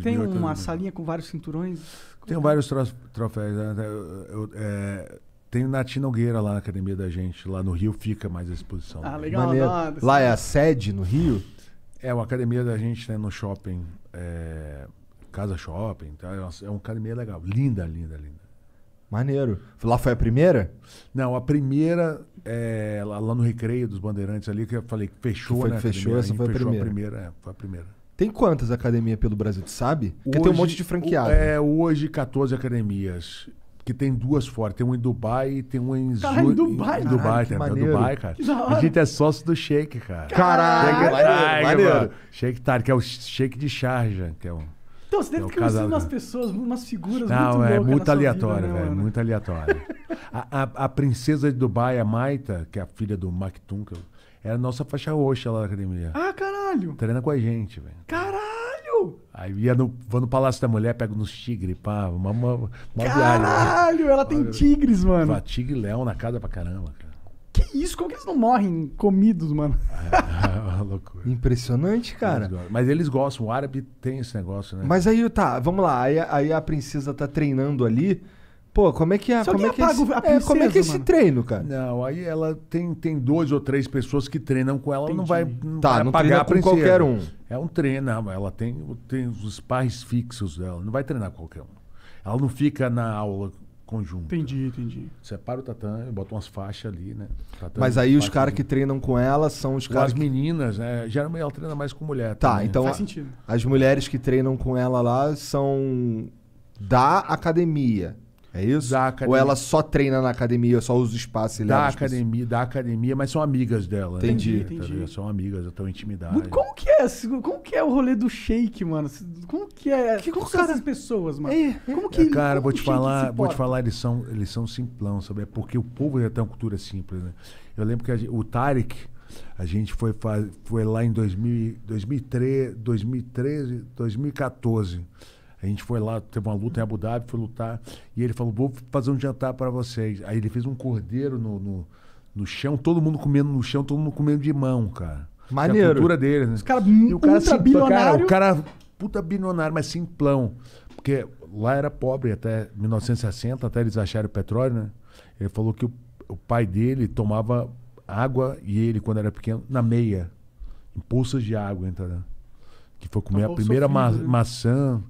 Tem uma salinha com vários cinturões? Tem é? vários troféus. Né? Eu, eu, é, tem Natina Nogueira lá na academia da gente. Lá no Rio fica mais a exposição. Ah, legal. Lá, lá é a sede no Rio? É, uma academia da gente né, no shopping. É, casa Shopping. Tá? É uma academia legal. Linda, linda, linda. Maneiro. Lá foi a primeira? Não, a primeira é, lá, lá, no Recreio dos Bandeirantes ali, que eu falei que fechou, que foi, né? Fechou, essa foi a, primeira. a primeira. É, foi a primeira. Tem quantas academias pelo Brasil, tu sabe? Porque hoje, tem um monte de franqueado. É, hoje 14 academias. Que tem duas fora. Tem um em Dubai e tem um em Cara, Zul... em Dubai, em Dubai, Caralho, também. Dubai, cara. A gente é sócio do Shake, cara. Caralho, Caralho Shake Tar, que é o Shake de Charge, que é um... Então, você é deve ter conhecido umas pessoas, umas figuras Não, muito é muito aleatório, né, velho. Muito aleatório. a, a, a princesa de Dubai, a Maita, que é a filha do Maktoum, que eu era a nossa faixa roxa lá da academia. Ah, caralho! Treina com a gente, velho. Caralho! Aí ia no, vou no Palácio da Mulher, pego nos tigres, pá, uma, uma, uma né? Caralho! Viagem, ela tem tigres, mano. tigre e leão na casa pra caramba, cara. Que isso? Como que eles não morrem comidos, mano? É, é uma loucura. Impressionante, cara. Mas, mas eles gostam, o árabe tem esse negócio, né? Mas aí, tá, vamos lá. Aí, aí a princesa tá treinando ali. Pô, como é que é, é? como é que, esse, princesa, é, como é que treino, cara? Não, aí ela tem, tem dois ou três pessoas que treinam com ela, Entendi. não vai não tá, vai não pagar com qualquer um. É um treino, não, ela tem, tem os pais fixos dela, não vai treinar qualquer um. Ela não fica na aula conjunto. Entendi, entendi. Separa o tatame, bota umas faixas ali, né? Tatame, Mas aí os caras que treinam com ela são os caras. As que... meninas, né? Geralmente ela treina mais com mulher. Tá, também. então. Faz a... sentido. As mulheres que treinam com ela lá são da academia. É isso? Da academia. Ou ela só treina na academia, só usa o espaço e da academia, Da academia, mas são amigas dela. Entendi, né? entendi. Tá são amigas, estão intimidadas. Como que é? Como que é o rolê do shake, mano? Como que é? Que, como cara... são essas pessoas, mano? É, é. Como que é, Cara, como vou te falar, vou te falar, eles são, eles são simplão, sabe? É porque o povo já tem uma cultura simples, né? Eu lembro que o Tarek, a gente foi, foi lá em 2000, 2003, 2013, 2014 a gente foi lá, teve uma luta em Abu Dhabi, foi lutar. E ele falou: vou fazer um jantar para vocês. Aí ele fez um cordeiro no, no, no, chão, todo mundo comendo no chão, todo mundo comendo de mão, cara. Maneiro. Que é a cultura dele, né? Os cara, e o cara, simplão, bilionário. Cara, o cara, puta bilionário, mas simplão. Porque lá era pobre até 1960, até eles acharam o petróleo, né? Ele falou que o, o pai dele tomava água e ele, quando era pequeno, na meia. Em poças de água, entendeu? Que foi comer tá a, a primeira filho, ma né? maçã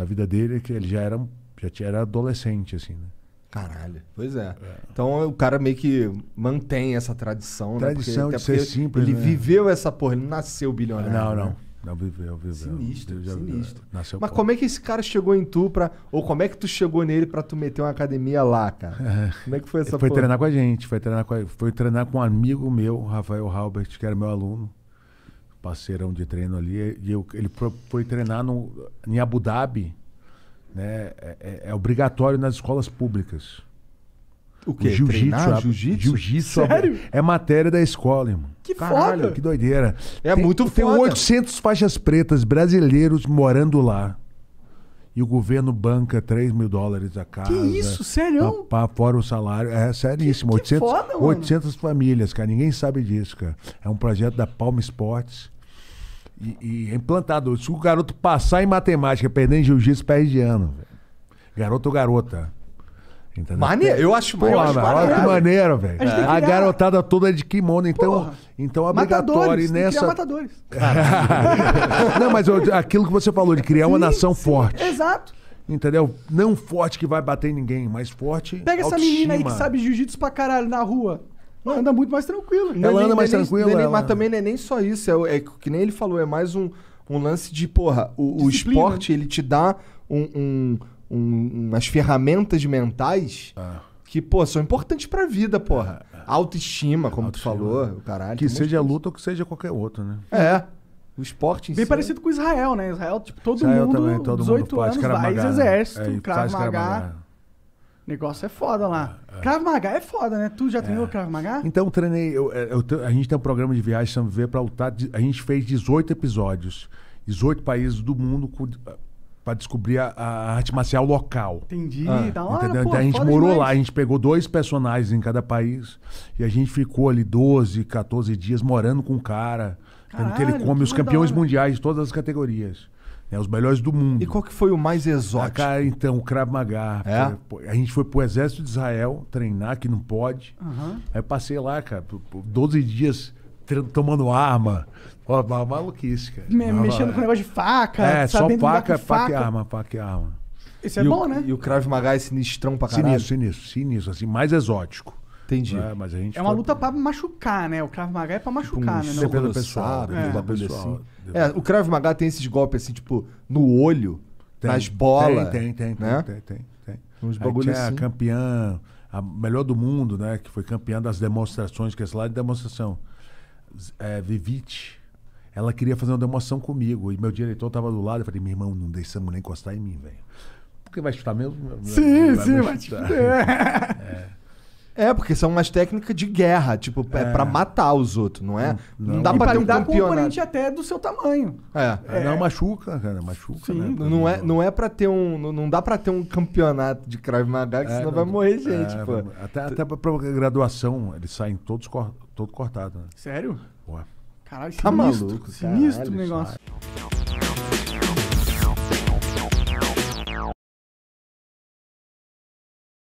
da vida dele, que ele já era, já tinha, era adolescente, assim, né? Caralho, pois é. é. Então o cara meio que mantém essa tradição, tradição né? Porque, de ser simples, ele né? viveu essa porra, ele nasceu bilionário. Não, não. Né? Não viveu, viveu. Sinistro, viveu, sinistro. Nasceu Mas como é que esse cara chegou em tu pra. Ou como é que tu chegou nele pra tu meter uma academia lá, cara? É. Como é que foi essa Foi porra? treinar com a gente, foi treinar com, a, foi treinar com um amigo meu, Rafael Halbert, que era meu aluno parceirão de treino ali. E eu, ele foi treinar no, em Abu Dhabi. Né? É, é, é obrigatório nas escolas públicas. O que? Jiu-jitsu. Jiu-jitsu? Jiu-jitsu é matéria da escola, irmão. Que Caralho, foda. que doideira. É tem, muito foda. Tem 800 faixas pretas brasileiros morando lá e o governo banca 3 mil dólares a casa. Que isso, sério? Pra, pra, fora o salário. É seríssimo. Que, que 800, foda, 800 famílias, cara. Ninguém sabe disso, cara. É um projeto da Palma Esportes. E, e é implantado. Se o garoto passar em matemática, perder em jiu-jitsu, perde de ano. Garoto ou garota. Entendeu? Maneiro, eu acho, Pô, eu olha que maneiro, velho. A, a garotada toda é de kimono, então, Porra. então é obrigatório matadores, nessa. Tem matadores. não, mas eu, aquilo que você falou de criar sim, uma nação sim. forte. Exato. Entendeu? Não forte que vai bater em ninguém, mas forte. Pega autoestima. essa menina aí que sabe jiu-jitsu pra caralho na rua. Ela anda muito mais tranquila. Ela anda mais tranquila. Mas também não é nem só isso. É, é, que nem ele falou, é mais um, um lance de, porra, o, o esporte ele te dá um, um um, umas ferramentas mentais ah. que, pô, são importantes pra vida, porra. É, é. Autoestima, como Autoestima. tu falou, caralho. Que seja luta ou que seja qualquer outro, né? É. O esporte em Bem si. parecido com Israel, né? Israel, tipo, todo Israel mundo, também, todo 18 mundo anos, vai exército, Krav Maga. Negócio é foda lá. É. Krav Maga é foda, né? Tu já é. treinou Krav Maga? Então, treinei. Eu, eu, eu, a gente tem um programa de viagem, V pra lutar. A gente fez 18 episódios. 18 países do mundo descobrir a, a arte marcial local. Entendi, ah, da hora, entendeu? Pô, então, a gente morou demais. lá, a gente pegou dois personagens em cada país e a gente ficou ali 12, 14 dias morando com o cara. Caralho, que ele come os campeões mundiais de todas as categorias. é os melhores do mundo. E qual que foi o mais exótico? A, cara, então, o Krav Maga. É? A gente foi pro exército de Israel treinar, que não pode. Uhum. Aí passei lá, cara, 12 dias tomando arma. Ó, uma maluquice, cara. Me, uma, mexendo com negócio de faca. É, só faca, faca e arma, faca e arma. Isso é e bom, o, né? E o Krav Maga é sinistrão pra caralho. Sinistro, sinistro, sinistro, assim, mais exótico. Entendi. É, mas a gente é uma luta pra machucar, né? O Krav Maga é pra tipo machucar, tipo um né? não do pessoal, é. do assim. pessoal. É, o Krav Maga tem esses golpes assim, tipo, no olho, tem, nas bolas. Tem, tem, tem, né? tem, tem, tem. Uns bagulhos é assim. a campeã, a melhor do mundo, né? Que foi campeã das demonstrações, que é lá de demonstração é, Vivite, ela queria fazer uma demoção comigo. E meu diretor estava do lado. Eu falei, meu irmão, não deixa nem mulher encostar em mim, velho. Porque vai chutar mesmo? Sim, vai sim, vai te é. É, porque são umas técnicas de guerra, tipo, é, é pra matar os outros, não é? Não, não dá e pra, pra ter um campeonato. componente até do seu tamanho. É. é. Não, machuca, cara, machuca, Sim. Né? Não, é, não é pra ter um... Não dá pra ter um campeonato de Krav Maga, que é, senão não, vai morrer gente, é, pô. Até, até pra graduação, eles saem todos cor, todo né? Sério? Pô. Caralho, tá sinistro. Tá maluco, sinistro o negócio.